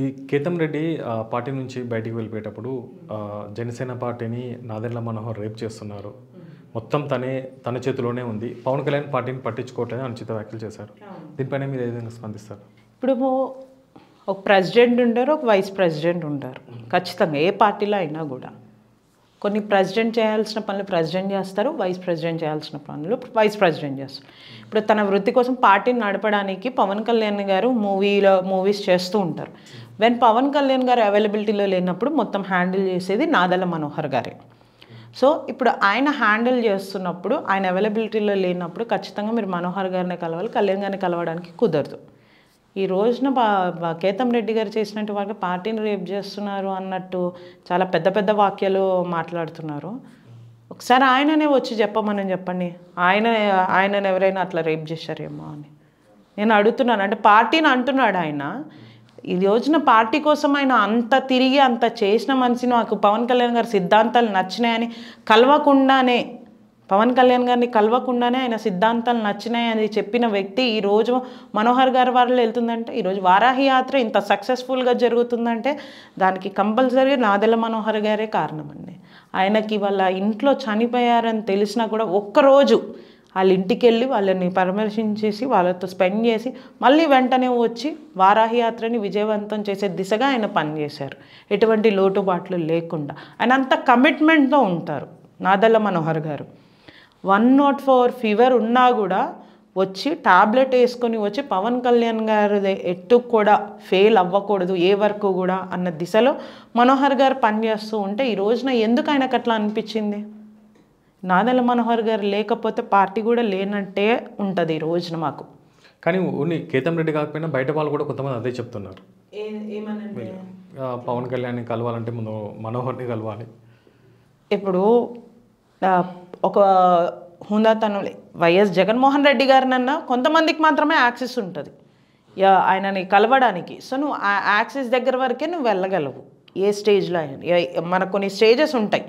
ఈ కేతం రెడ్డి పార్టీ నుంచి బయటికి వెళ్ళిపోయేటప్పుడు జనసేన పార్టీని నాదెండ్ల మనోహర్ రేప్ చేస్తున్నారు మొత్తం తనే తన చేతిలోనే ఉంది పవన్ కళ్యాణ్ పార్టీని పట్టించుకోవట్లేదని అనుచిత వ్యాఖ్యలు చేశారు దీనిపైన మీరు ఏ విధంగా స్పందిస్తారు ఇప్పుడు ఒక ప్రెసిడెంట్ ఉండరు ఒక వైస్ ప్రెసిడెంట్ ఉంటారు ఖచ్చితంగా ఏ పార్టీలో అయినా కూడా కొన్ని ప్రెసిడెంట్ చేయాల్సిన పనులు ప్రెసిడెంట్ చేస్తారు వైస్ ప్రెసిడెంట్ చేయాల్సిన పనులు వైస్ ప్రెసిడెంట్ చేస్తారు ఇప్పుడు తన వృత్తి కోసం పార్టీని నడపడానికి పవన్ కళ్యాణ్ గారు మూవీలో మూవీస్ చేస్తూ ఉంటారు వెన్ పవన్ కళ్యాణ్ గారు అవైలబిలిటీలో లేనప్పుడు మొత్తం హ్యాండిల్ చేసేది నాదల మనోహర్ గారే సో ఇప్పుడు ఆయన హ్యాండిల్ చేస్తున్నప్పుడు ఆయన అవైలబిలిటీలో లేనప్పుడు ఖచ్చితంగా మీరు మనోహర్ గారిని కలవాలి కళ్యాణ్ గారిని కలవడానికి కుదరదు ఈ రోజున బా కేతం రెడ్డి గారు చేసినట్టు వాళ్ళకి పార్టీని రేపు చేస్తున్నారు అన్నట్టు చాలా పెద్ద పెద్ద వాక్యాలు మాట్లాడుతున్నారు ఒకసారి ఆయననే వచ్చి చెప్పమని చెప్పండి ఆయన ఆయనను ఎవరైనా అట్లా రేప్ చేశారేమో అని నేను అడుగుతున్నాను అంటే పార్టీని అంటున్నాడు ఆయన ఈ రోజున పార్టీ కోసం ఆయన అంత తిరిగి అంత చేసిన మనిషి నాకు పవన్ కళ్యాణ్ గారి సిద్ధాంతాలు నచ్చినాయని కలవకుండానే పవన్ కళ్యాణ్ గారిని కలవకుండానే ఆయన సిద్ధాంతాలు నచ్చినాయని చెప్పిన వ్యక్తి ఈరోజు మనోహర్ గారి వాళ్ళు వెళ్తుందంటే ఈరోజు వారాహి యాత్ర ఇంత సక్సెస్ఫుల్గా జరుగుతుందంటే దానికి కంపల్సరీ నాదెల మనోహర్ గారే కారణం అండి ఆయనకి వాళ్ళ ఇంట్లో చనిపోయారని తెలిసినా కూడా ఒక్కరోజు వాళ్ళ ఇంటికి వెళ్ళి వాళ్ళని పరామర్శించేసి వాళ్ళతో స్పెండ్ చేసి మళ్ళీ వెంటనే వచ్చి వారాహి యాత్రని విజయవంతం చేసే దిశగా ఆయన పనిచేశారు ఎటువంటి లోటుబాట్లు లేకుండా ఆయన అంత కమిట్మెంట్తో ఉంటారు నాదల్ల మనోహర్ గారు వన్ నాట్ ఫోర్ ఫీవర్ ఉన్నా కూడా వచ్చి టాబ్లెట్ వేసుకొని వచ్చి పవన్ కళ్యాణ్ గారి ఎట్టు కూడా ఫెయిల్ అవ్వకూడదు ఏ వరకు కూడా అన్న దిశలో మనోహర్ గారు పనిచేస్తూ ఉంటే ఈ రోజున ఎందుకు ఆయనకు అట్లా అనిపించింది నాదల మనోహర్ గారు లేకపోతే పార్టీ కూడా లేనట్టే ఉంటుంది ఈ రోజున మాకు కానీ ఓన్లీ కేతం రెడ్డి కాకపోయినా బయట వాళ్ళు కూడా కొంతమంది అదే చెప్తున్నారు పవన్ కళ్యాణ్ని కలవాలంటే ముందు మనోహర్ని కలవాలి ఇప్పుడు ఒక హుందాతనం వైఎస్ జగన్మోహన్ రెడ్డి గారినన్నా కొంతమందికి మాత్రమే యాక్సెస్ ఉంటుంది ఆయనని కలవడానికి సో నువ్వు ఆ యాక్సెస్ దగ్గర వరకే నువ్వు వెళ్ళగలవు ఏ స్టేజ్లో అయినా మనకు కొన్ని స్టేజెస్ ఉంటాయి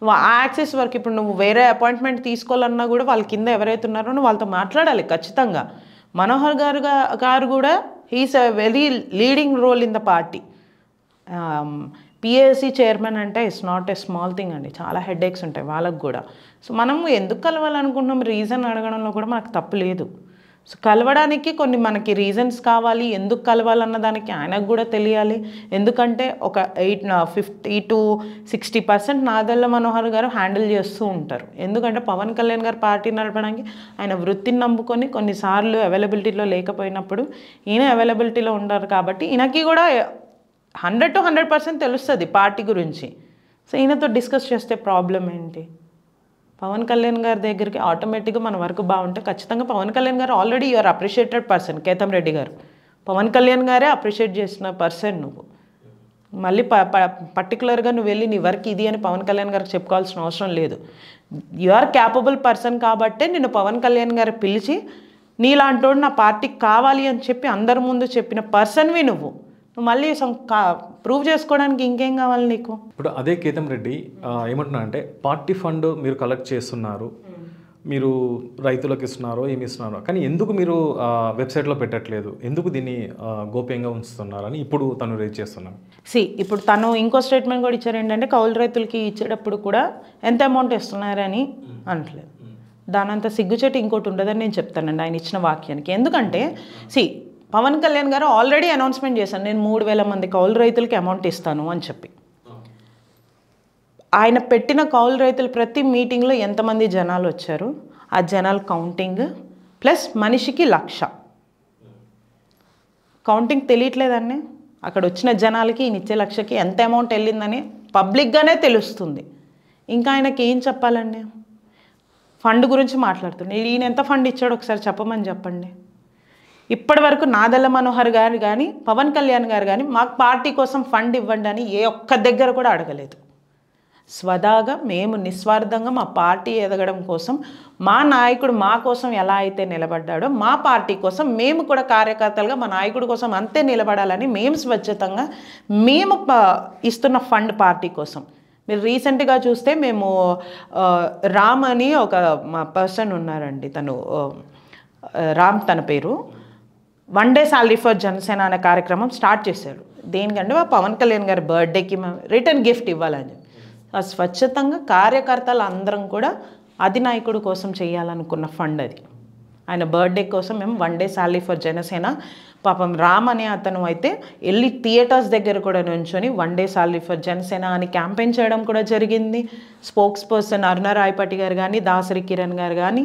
నువ్వు ఆ యాక్సెస్ వరకు ఇప్పుడు నువ్వు వేరే అపాయింట్మెంట్ తీసుకోవాలన్నా కూడా వాళ్ళ కింద ఎవరైతే ఉన్నారో నువ్వు వాళ్ళతో మాట్లాడాలి ఖచ్చితంగా మనోహర్ గారు గారు కూడా he's a very leading role in the party PAC chairman అంటే it's not a small thing అండి చాలా హెడేక్స్ ఉంటాయి వాళ్ళకు కూడా సో మనము ఎందుకు కలవాలనుకుంటున్నాం రీజన్ అడగడంలో కూడా మనకు తప్పు లేదు సో కలవడానికి కొన్ని మనకి రీజన్స్ కావాలి ఎందుకు కలవాలన్న దానికి ఆయనకు కూడా తెలియాలి ఎందుకంటే ఒక eight fifty to sixty percent Nadendla Manohar గారు హ్యాండిల్ చేస్తూ ఉంటారు ఎందుకంటే పవన్ కళ్యాణ్ గారు పార్టీ నడపడానికి ఆయన వృత్తిని నమ్ముకొని కొన్నిసార్లు అవైలబిలిటీలో లేకపోయినప్పుడు ఈయన అవైలబిలిటీలో ఉంటారు కాబట్టి ఈయనకి కూడా హండ్రెడ్ టు హండ్రెడ్ పర్సెంట్ తెలుస్తుంది పార్టీ గురించి సో ఈయనతో డిస్కస్ చేస్తే ప్రాబ్లం ఏంటి పవన్ కళ్యాణ్ గారి దగ్గరికి ఆటోమేటిక్గా మన వరకు బాగుంటే ఖచ్చితంగా పవన్ కళ్యాణ్ గారు already you are appreciated person Ketham Reddy గారు పవన్ కళ్యాణ్ గారే అప్రిషియేట్ చేసిన పర్సన్ నువ్వు మళ్ళీ ప పర్టికులర్గా నువ్వు వెళ్ళి నీ వర్క్ ఇది అని పవన్ కళ్యాణ్ గారికి చెప్పుకోవాల్సిన అవసరం లేదు యు ఆర్ క్యాపబుల్ పర్సన్ కాబట్టే నేను పవన్ కళ్యాణ్ గారు పిలిచి నీలాంటోడు నా పార్టీకి కావాలి అని చెప్పి అందరి ముందు చెప్పిన పర్సన్వి నువ్వు మళ్ళీ ప్రూవ్ చేసుకోవడానికి ఇంకేం కావాలి నీకు ఇప్పుడు అదే కేతం రెడ్డి ఏమంటున్నా అంటే పార్టీ ఫండ్ మీరు కలెక్ట్ చేస్తున్నారు మీరు రైతులకు ఇస్తున్నారు ఏమి ఇస్తున్నారు కానీ ఎందుకు మీరు వెబ్సైట్లో పెట్టట్లేదు ఎందుకు దీన్ని గోప్యంగా ఉంచుతున్నారని ఇప్పుడు తను రేజ్ చేస్తున్నాను సి ఇప్పుడు తను ఇంకో స్టేట్మెంట్ కూడా ఇచ్చారు ఏంటంటే కౌలు రైతులకి ఇచ్చేటప్పుడు కూడా ఎంత అమౌంట్ ఇస్తున్నారని అనట్లేదు దానంత సిగ్గుచేటి ఇంకోటి ఉండదని నేను చెప్తానండి ఆయన ఇచ్చిన వాక్యానికి ఎందుకంటే సి పవన్ కళ్యాణ్ గారు ఆల్రెడీ అనౌన్స్మెంట్ చేశాను నేను మూడు వేల మంది కౌలు రైతులకి అమౌంట్ ఇస్తాను అని చెప్పి ఆయన పెట్టిన కౌలు రైతులు ప్రతి మీటింగ్లో ఎంతమంది జనాలు వచ్చారు ఆ జనాల కౌంటింగ్ ప్లస్ మనిషికి లక్ష కౌంటింగ్ తెలియట్లేదండి అక్కడ వచ్చిన జనాలకి ఈయన ఇచ్చే లక్షకి ఎంత అమౌంట్ వెళ్ళిందని పబ్లిక్గానే తెలుస్తుంది ఇంకా ఆయనకి ఏం చెప్పాలండి ఫండ్ గురించి మాట్లాడుతుంది ఈయన ఎంత ఫండ్ ఇచ్చాడో ఒకసారి చెప్పమని చెప్పండి ఇప్పటి వరకు నాదల్ల మనోహర్ గారు కానీ పవన్ కళ్యాణ్ గారు కానీ మాకు పార్టీ కోసం ఫండ్ ఇవ్వండి అని ఏ ఒక్క దగ్గర కూడా అడగలేదు స్వదాగా మేము నిస్వార్థంగా మా పార్టీ ఎదగడం కోసం మా నాయకుడు మా కోసం ఎలా అయితే నిలబడ్డాడో మా పార్టీ కోసం మేము కూడా కార్యకర్తలుగా మా నాయకుడి కోసం అంతే నిలబడాలని మేము స్వచ్ఛతంగా మేము ఇస్తున్న ఫండ్ పార్టీ కోసం మీరు రీసెంట్గా చూస్తే మేము రామ్ అని ఒక మా పర్సన్ ఉన్నారండి తను రామ్ తన పేరు one day salary for Janasena అనే కార్యక్రమం స్టార్ట్ చేశాడు దేనికంటే పవన్ కళ్యాణ్ గారి బర్త్డేకి మేము రిటర్న్ గిఫ్ట్ ఇవ్వాలని ఆ స్వచ్ఛతంగా కార్యకర్తలు అందరం కూడా అధినాయకుడు కోసం చేయాలనుకున్న ఫండ్ అది ఆయన బర్త్డే కోసం మేము one day salary for Janasena పాపం రామ్ అనే అతను అయితే వెళ్ళి థియేటర్స్ దగ్గర కూడా నుంచొని one day salary for Janasena అని క్యాంపెయిన్ చేయడం కూడా జరిగింది స్పోక్స్ పర్సన్ అరుణ రాయపాటి గారు కానీ దాసరి కిరణ్ గారు కానీ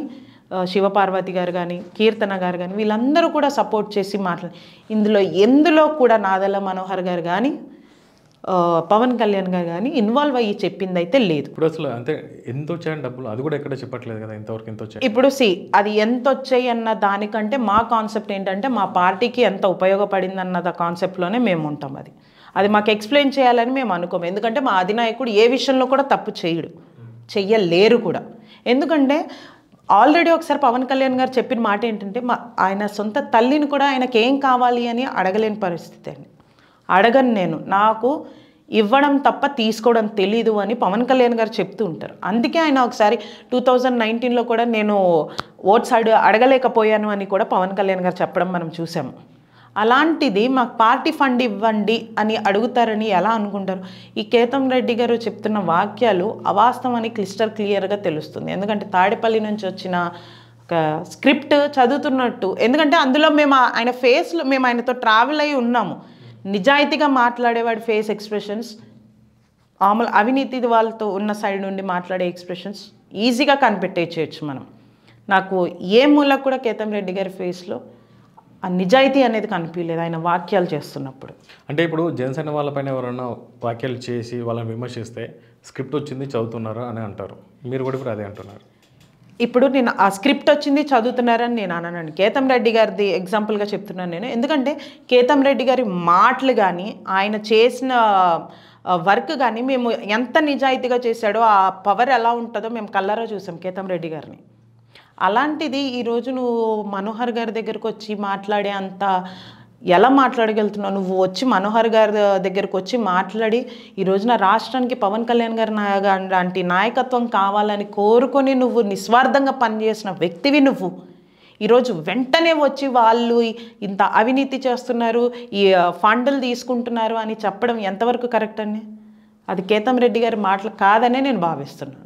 శివపార్వతి గారు కానీ కీర్తన గారు కానీ వీళ్ళందరూ కూడా సపోర్ట్ చేసి మాట్లాడి ఇందులో ఎందులో కూడా నాదల మనోహర్ గారు కానీ పవన్ కళ్యాణ్ గారు కానీ ఇన్వాల్వ్ అయ్యి చెప్పింది అయితే లేదు ఇప్పుడు అసలు అంటే ఎంత వచ్చాయని డబ్బులు అది కూడా ఎక్కడ చెప్పట్లేదు కదా ఇంతవరకు ఎంత వచ్చాయి ఇప్పుడు సి అది ఎంత వచ్చాయి అన్న దానికంటే మా కాన్సెప్ట్ ఏంటంటే మా పార్టీకి ఎంత ఉపయోగపడింది అన్న కాన్సెప్ట్లోనే మేము ఉంటాం అది అది మాకు ఎక్స్ప్లెయిన్ చేయాలని మేము అనుకోము ఎందుకంటే మా అధినాయకుడు ఏ విషయంలో కూడా తప్పు చేయడు చెయ్యలేరు కూడా ఎందుకంటే ఆల్రెడీ ఒకసారి పవన్ కళ్యాణ్ గారు చెప్పిన మాట ఏంటంటే మా ఆయన సొంత తల్లిని కూడా ఆయనకి ఏం కావాలి అని అడగలేని పరిస్థితి అండి అడగను నేను నాకు ఇవ్వడం తప్ప తీసుకోవడం తెలీదు అని పవన్ కళ్యాణ్ గారు చెప్తూ ఉంటారు అందుకే ఆయన ఒకసారి టూ థౌజండ్ నైన్టీన్లో కూడా నేను ఓట్స్ అడగలేకపోయాను అని కూడా పవన్ కళ్యాణ్ గారు చెప్పడం మనం చూసాము అలాంటిది మాకు పార్టీ ఫండ్ ఇవ్వండి అని అడుగుతారని ఎలా అనుకుంటారు ఈ కేతం రెడ్డి గారు చెప్తున్న వాక్యాలు అవాస్తవాన్ని క్లిస్టర్ క్లియర్గా తెలుస్తుంది ఎందుకంటే తాడేపల్లి నుంచి వచ్చిన ఒక స్క్రిప్ట్ చదువుతున్నట్టు ఎందుకంటే అందులో మేము ఆయన ఫేస్లో మేము ఆయనతో ట్రావెల్ అయ్యి ఉన్నాము నిజాయితీగా మాట్లాడేవాడి ఫేస్ ఎక్స్ప్రెషన్స్ మామూలు అవినీతి వాళ్ళతో ఉన్న సైడ్ నుండి మాట్లాడే ఎక్స్ప్రెషన్స్ ఈజీగా కనిపెట్టేయచ్చు మనం నాకు ఏ మూలకు కూడా కేతం రెడ్డి గారి ఫేస్లో ఆ నిజాయితీ అనేది కనిపించలేదు ఆయన వాక్యాలు చేస్తున్నప్పుడు అంటే ఇప్పుడు జనసేన వాళ్ళపైన ఎవరైనా వాక్యాలు చేసి వాళ్ళని విమర్శిస్తే స్క్రిప్ట్ వచ్చింది చదువుతున్నారు అని అంటారు మీరు కూడా ఇప్పుడు అదే అంటున్నారు ఇప్పుడు నేను ఆ స్క్రిప్ట్ వచ్చింది చదువుతున్నారని నేను అననండి కేతం రెడ్డి గారిది ఎగ్జాంపుల్గా చెప్తున్నాను నేను ఎందుకంటే కేతం రెడ్డి గారి మాటలు కానీ ఆయన చేసిన వర్క్ కానీ మేము ఎంత నిజాయితీగా చేశాడో ఆ పవర్ ఎలా ఉంటుందో మేము కల్లారా చూసాం కేతం రెడ్డి గారిని అలాంటిది ఈరోజు నువ్వు మనోహర్ గారి దగ్గరకు వచ్చి మాట్లాడే అంత ఎలా మాట్లాడగలుగుతున్నావు నువ్వు వచ్చి మనోహర్ గారి దగ్గరకు వచ్చి మాట్లాడి ఈరోజు నా రాష్ట్రానికి పవన్ కళ్యాణ్ గారి లాంటి నాయకత్వం కావాలని కోరుకొని నువ్వు నిస్వార్థంగా పనిచేసిన వ్యక్తివి నువ్వు ఈరోజు వెంటనే వచ్చి వాళ్ళు ఇంత అవినీతి చేస్తున్నారు ఈ ఫండ్లు తీసుకుంటున్నారు అని చెప్పడం ఎంతవరకు కరెక్ట్ అండి అది కేతం రెడ్డి గారి మాటలు కాదనే నేను భావిస్తున్నాను